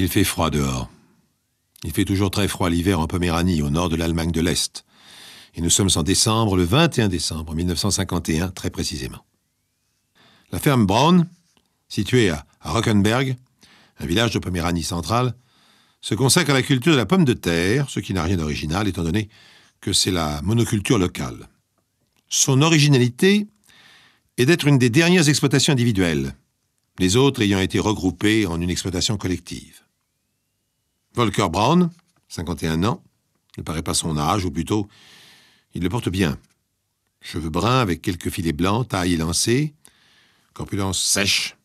Il fait froid dehors. Il fait toujours très froid l'hiver en Poméranie, au nord de l'Allemagne de l'Est. Et nous sommes en décembre, le 21 décembre 1951, très précisément. La ferme Braun, située à, Rockenberg, un village de Poméranie centrale, se consacre à la culture de la pomme de terre, ce qui n'a rien d'original étant donné que c'est la monoculture locale. Son originalité est d'être une des dernières exploitations individuelles, les autres ayant été regroupées en une exploitation collective. Volker Braun, 51 ans, ne paraît pas son âge, ou plutôt, il le porte bien. Cheveux bruns avec quelques filets blancs, taille élancée, corpulence sèche.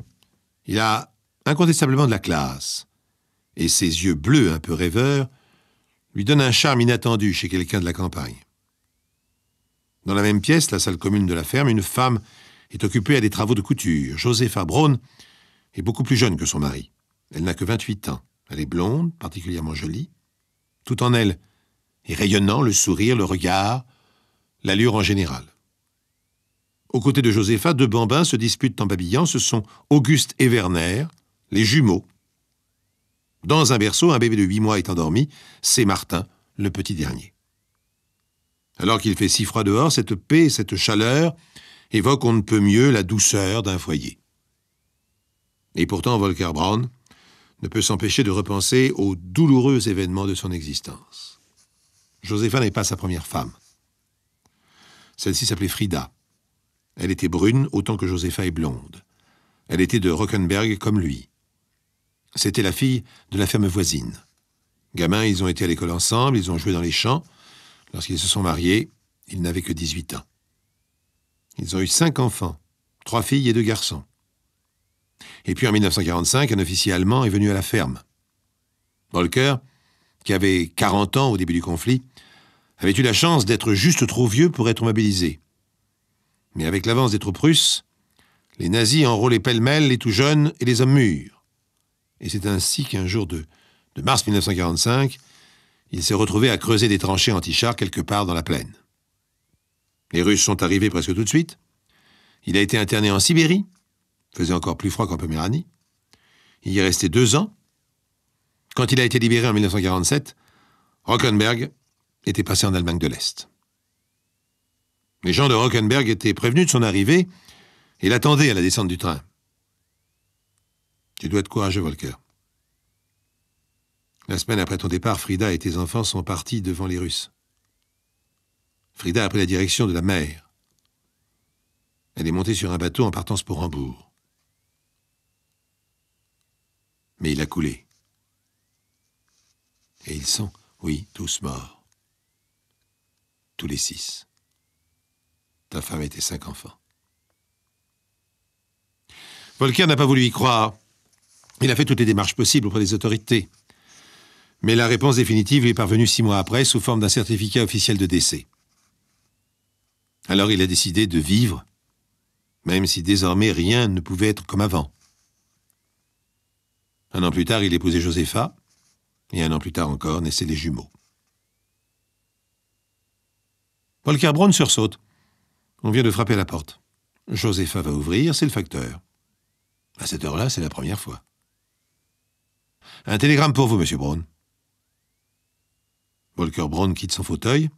Il a incontestablement de la classe, et ses yeux bleus un peu rêveurs lui donnent un charme inattendu chez quelqu'un de la campagne. Dans la même pièce, la salle commune de la ferme, une femme est occupée à des travaux de couture. Josepha Braun est beaucoup plus jeune que son mari. Elle n'a que 28 ans. Elle est blonde, particulièrement jolie. Tout en elle, et rayonnant le sourire, le regard, l'allure en général. Aux côtés de Josépha, deux bambins se disputent en babillant. Ce sont Auguste et Werner, les jumeaux. Dans un berceau, un bébé de huit mois est endormi. C'est Martin, le petit dernier. Alors qu'il fait si froid dehors, cette paix, cette chaleur évoquent on ne peut mieux la douceur d'un foyer. Et pourtant, Volker Braun, ne peut s'empêcher de repenser aux douloureux événements de son existence. Josépha n'est pas sa première femme. Celle-ci s'appelait Frida. Elle était brune autant que Josépha est blonde. Elle était de Rockenberg comme lui. C'était la fille de la ferme voisine. Gamin, ils ont été à l'école ensemble, ils ont joué dans les champs. Lorsqu'ils se sont mariés, ils n'avaient que 18 ans. Ils ont eu cinq enfants, trois filles et deux garçons. Et puis en 1945, un officier allemand est venu à la ferme. Volker, qui avait 40 ans au début du conflit, avait eu la chance d'être juste trop vieux pour être mobilisé. Mais avec l'avance des troupes russes, les nazis enrôlaient pêle-mêle les tout jeunes et les hommes mûrs. Et c'est ainsi qu'un jour de, mars 1945, il s'est retrouvé à creuser des tranchées anti-chars quelque part dans la plaine. Les Russes sont arrivés presque tout de suite. Il a été interné en Sibérie, faisait encore plus froid qu'en Poméranie. Il y est resté deux ans. Quand il a été libéré en 1947, Rockenberg était passé en Allemagne de l'Est. Les gens de Rockenberg étaient prévenus de son arrivée et l'attendaient à la descente du train. Tu dois être courageux, Volker. La semaine après ton départ, Frida et tes enfants sont partis devant les Russes. Frida a pris la direction de la mer. Elle est montée sur un bateau en partance pour Hambourg. mais il a coulé. Et ils sont, oui, tous morts. Tous les six. Ta femme et tes cinq enfants. Volker n'a pas voulu y croire. Il a fait toutes les démarches possibles auprès des autorités. Mais la réponse définitive lui est parvenue six mois après sous forme d'un certificat officiel de décès. Alors il a décidé de vivre, même si désormais rien ne pouvait être comme avant. Un an plus tard, il épousait Josepha. et un an plus tard encore, naissaient des jumeaux. Volker Braun sursaute. On vient de frapper à la porte. Josepha va ouvrir, c'est le facteur. À cette heure-là, c'est la première fois. Un télégramme pour vous, monsieur Braun. Volker Braun quitte son fauteuil,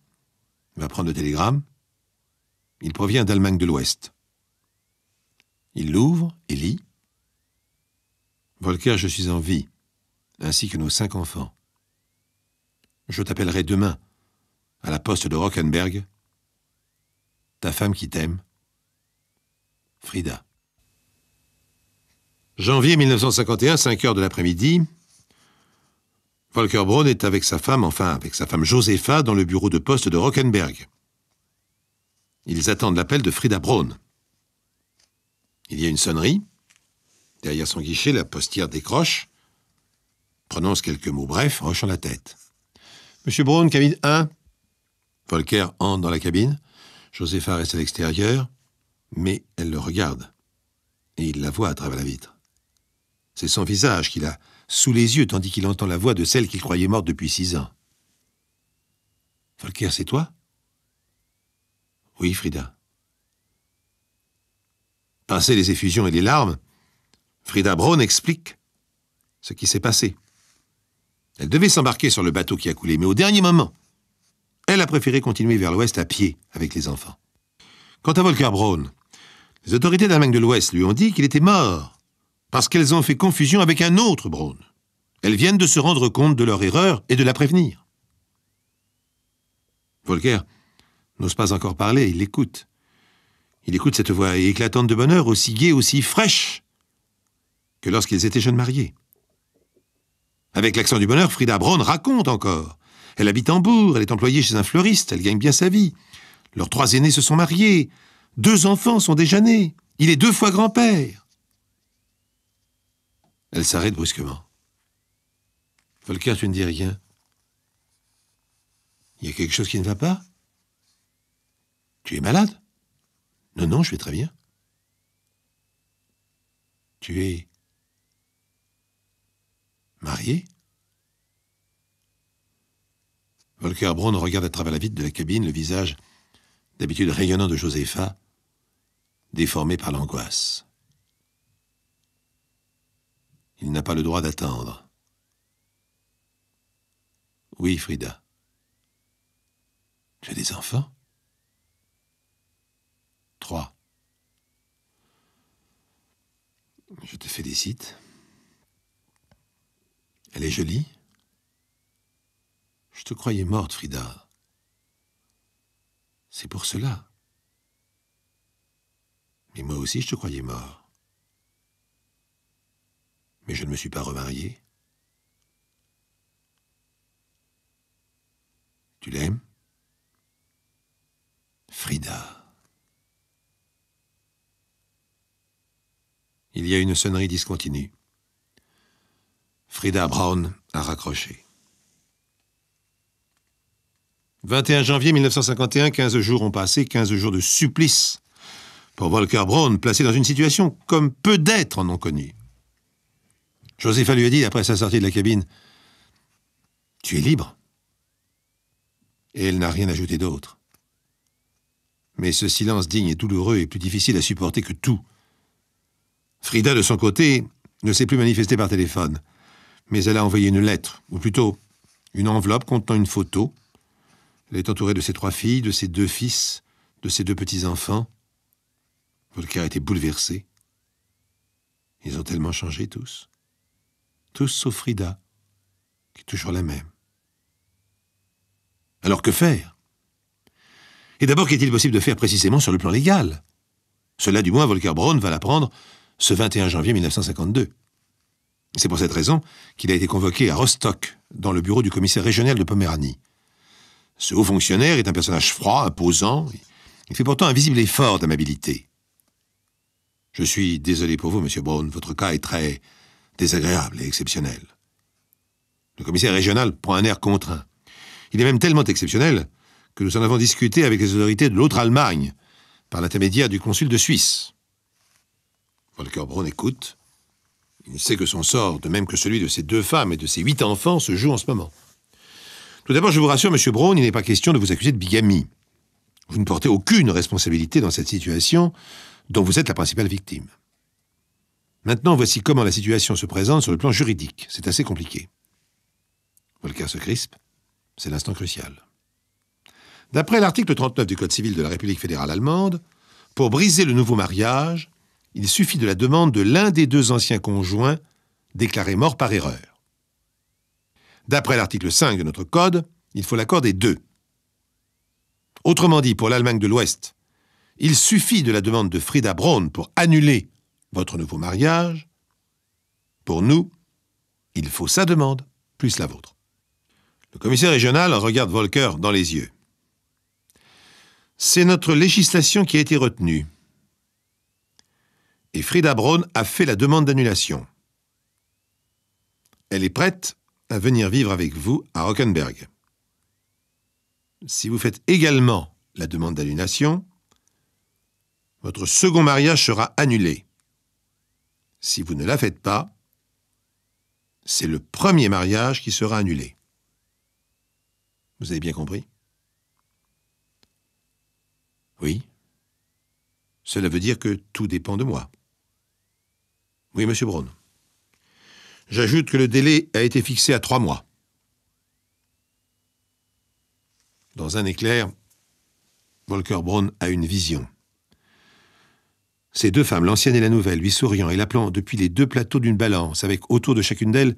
va prendre le télégramme. Il provient d'Allemagne de l'Ouest. Il l'ouvre « Volker, je suis en vie, ainsi que nos cinq enfants. Je t'appellerai demain, à la poste de Rockenberg. Ta femme qui t'aime, Frida. Janvier 1951, 5 heures de l'après-midi, Volker Braun est avec sa femme, enfin avec sa femme Josefa, dans le bureau de poste de Rockenberg. Ils attendent l'appel de Frida Braun. Il y a une sonnerie. Derrière son guichet, la postière décroche, prononce quelques mots brefs en hochant la tête. Monsieur Brown, cabine 1. Volker entre dans la cabine. Josepha reste à l'extérieur, mais elle le regarde. Et il la voit à travers la vitre. C'est son visage qu'il a sous les yeux, tandis qu'il entend la voix de celle qu'il croyait morte depuis six ans. Volker, c'est toi Oui, Frida. Passer les effusions et les larmes, Frida Braun explique ce qui s'est passé. Elle devait s'embarquer sur le bateau qui a coulé, mais au dernier moment, elle a préféré continuer vers l'ouest à pied avec les enfants. Quant à Volker Braun, les autorités d'Allemagne de l'Ouest lui ont dit qu'il était mort parce qu'elles ont fait confusion avec un autre Braun. Elles viennent de se rendre compte de leur erreur et de la prévenir. Volker n'ose pas encore parler, il l'écoute. Il écoute cette voix éclatante de bonheur, aussi gaie, aussi fraîche que lorsqu'ils étaient jeunes mariés. Avec l'accent du bonheur, Frida Braun raconte encore. Elle habite en bourg, elle est employée chez un fleuriste, elle gagne bien sa vie. Leurs trois aînés se sont mariés, deux enfants sont déjà nés, il est deux fois grand-père. Elle s'arrête brusquement. Volker, tu ne dis rien. Il y a quelque chose qui ne va pas Tu es malade Non, non, je vais très bien. Tu es Marié Volker Braun regarde à travers la vitre de la cabine le visage, d'habitude rayonnant de Josepha, déformé par l'angoisse. Il n'a pas le droit d'attendre. Oui, Frida. Tu as des enfants Trois. Je te félicite. Elle est jolie Je te croyais morte, Frida. C'est pour cela. Mais moi aussi je te croyais mort. Mais je ne me suis pas remariée. Tu l'aimes Frida. Il y a une sonnerie discontinue. Frida Brown a raccroché. 21 janvier 1951, 15 jours ont passé, 15 jours de supplice pour Volker Braun, placé dans une situation comme peu d'êtres en ont connu. Josepha lui a dit, après sa sortie de la cabine, « Tu es libre. » Et elle n'a rien ajouté d'autre. Mais ce silence digne et douloureux est plus difficile à supporter que tout. Frida, de son côté, ne s'est plus manifestée par téléphone mais elle a envoyé une lettre, ou plutôt une enveloppe contenant une photo. Elle est entourée de ses trois filles, de ses deux fils, de ses deux petits-enfants. a été bouleversé. Ils ont tellement changé tous. Tous sauf Frida, qui est toujours la même. Alors que faire Et d'abord, qu'est-il possible de faire précisément sur le plan légal Cela, du moins, Volker Braun va l'apprendre ce 21 janvier 1952. C'est pour cette raison qu'il a été convoqué à Rostock, dans le bureau du commissaire régional de Poméranie. Ce haut fonctionnaire est un personnage froid, imposant, il fait pourtant un visible effort d'amabilité. Je suis désolé pour vous, monsieur Brown, votre cas est très désagréable et exceptionnel. Le commissaire régional prend un air contraint. Il est même tellement exceptionnel que nous en avons discuté avec les autorités de l'autre Allemagne, par l'intermédiaire du consul de Suisse. Volker Braun écoute, il sait que son sort, de même que celui de ses deux femmes et de ses huit enfants, se joue en ce moment. Tout d'abord, je vous rassure, Monsieur Brown, il n'est pas question de vous accuser de bigamie. Vous ne portez aucune responsabilité dans cette situation dont vous êtes la principale victime. Maintenant, voici comment la situation se présente sur le plan juridique. C'est assez compliqué. Volker se crispe. C'est l'instant crucial. D'après l'article 39 du Code civil de la République fédérale allemande, pour briser le nouveau mariage, il suffit de la demande de l'un des deux anciens conjoints déclarés mort par erreur. D'après l'article 5 de notre Code, il faut l'accord des deux. Autrement dit, pour l'Allemagne de l'Ouest, il suffit de la demande de Frida Braun pour annuler votre nouveau mariage. Pour nous, il faut sa demande, plus la vôtre. Le commissaire régional regarde Volcker dans les yeux. C'est notre législation qui a été retenue et Frida Braun a fait la demande d'annulation. Elle est prête à venir vivre avec vous à Rockenberg. Si vous faites également la demande d'annulation, votre second mariage sera annulé. Si vous ne la faites pas, c'est le premier mariage qui sera annulé. Vous avez bien compris Oui. Cela veut dire que tout dépend de moi. Oui, Monsieur Braun. J'ajoute que le délai a été fixé à trois mois. Dans un éclair, Volker Braun a une vision. Ces deux femmes, l'ancienne et la nouvelle, lui souriant et l'appelant depuis les deux plateaux d'une balance, avec autour de chacune d'elles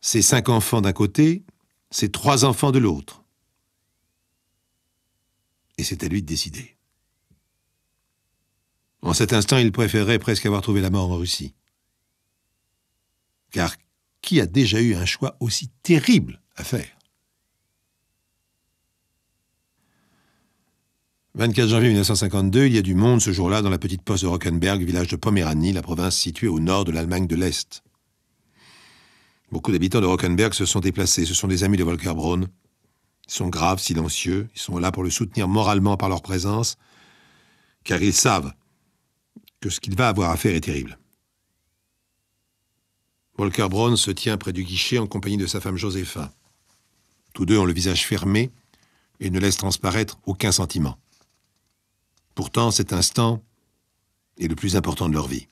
ses cinq enfants d'un côté, ses trois enfants de l'autre. Et c'est à lui de décider. En cet instant, il préférait presque avoir trouvé la mort en Russie. Car qui a déjà eu un choix aussi terrible à faire 24 janvier 1952, il y a du monde ce jour-là dans la petite poste de Rockenberg, village de Poméranie, la province située au nord de l'Allemagne de l'Est. Beaucoup d'habitants de Rockenberg se sont déplacés, ce sont des amis de Volker Braun. Ils sont graves, silencieux, ils sont là pour le soutenir moralement par leur présence, car ils savent que ce qu'il va avoir à faire est terrible. Volker Braun se tient près du guichet en compagnie de sa femme Josepha. Tous deux ont le visage fermé et ne laissent transparaître aucun sentiment. Pourtant, cet instant est le plus important de leur vie.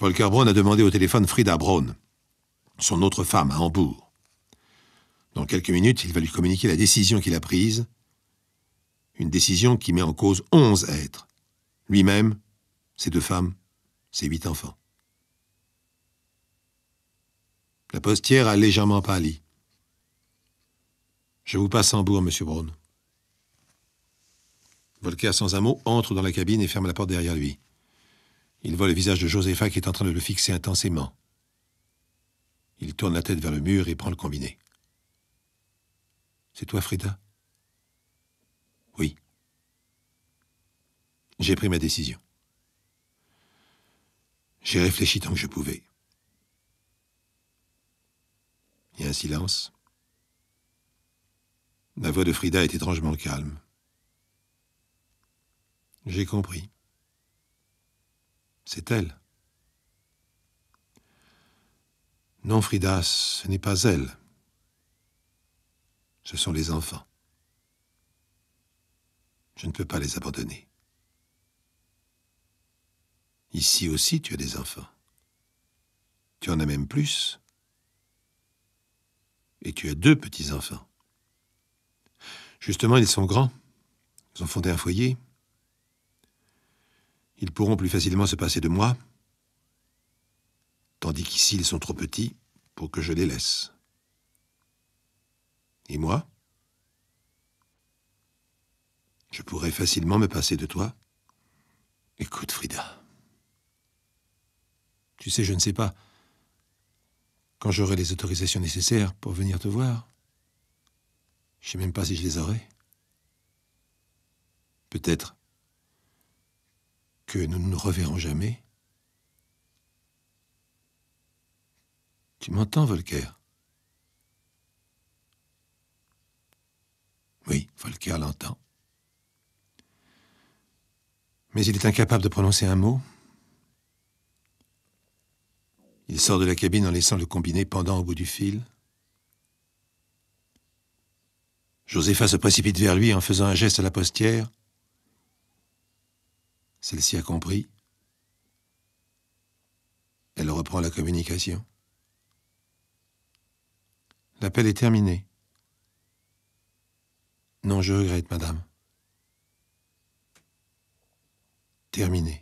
Volker Braun a demandé au téléphone Frida Braun, son autre femme à Hambourg. Dans quelques minutes, il va lui communiquer la décision qu'il a prise, une décision qui met en cause onze êtres, lui-même, ses deux femmes, ses huit enfants. La postière a légèrement pâli. Je vous passe en bourre, monsieur Brown. Volker, sans un mot, entre dans la cabine et ferme la porte derrière lui. Il voit le visage de Josepha qui est en train de le fixer intensément. Il tourne la tête vers le mur et prend le combiné. C'est toi, Frida J'ai pris ma décision. J'ai réfléchi tant que je pouvais. Il y a un silence. La voix de Frida est étrangement calme. J'ai compris. C'est elle. Non, Frida, ce n'est pas elle. Ce sont les enfants. Je ne peux pas les abandonner. Ici aussi, tu as des enfants. Tu en as même plus. Et tu as deux petits-enfants. Justement, ils sont grands. Ils ont fondé un foyer. Ils pourront plus facilement se passer de moi, tandis qu'ici ils sont trop petits pour que je les laisse. Et moi Je pourrais facilement me passer de toi. Écoute, Frida. Tu sais, je ne sais pas. Quand j'aurai les autorisations nécessaires pour venir te voir, je ne sais même pas si je les aurai. Peut-être que nous ne nous reverrons jamais. Tu m'entends, Volker Oui, Volker l'entend. Mais il est incapable de prononcer un mot. Il sort de la cabine en laissant le combiné pendant au bout du fil. Josépha se précipite vers lui en faisant un geste à la postière. Celle-ci a compris. Elle reprend la communication. L'appel est terminé. Non, je regrette, madame. Terminé.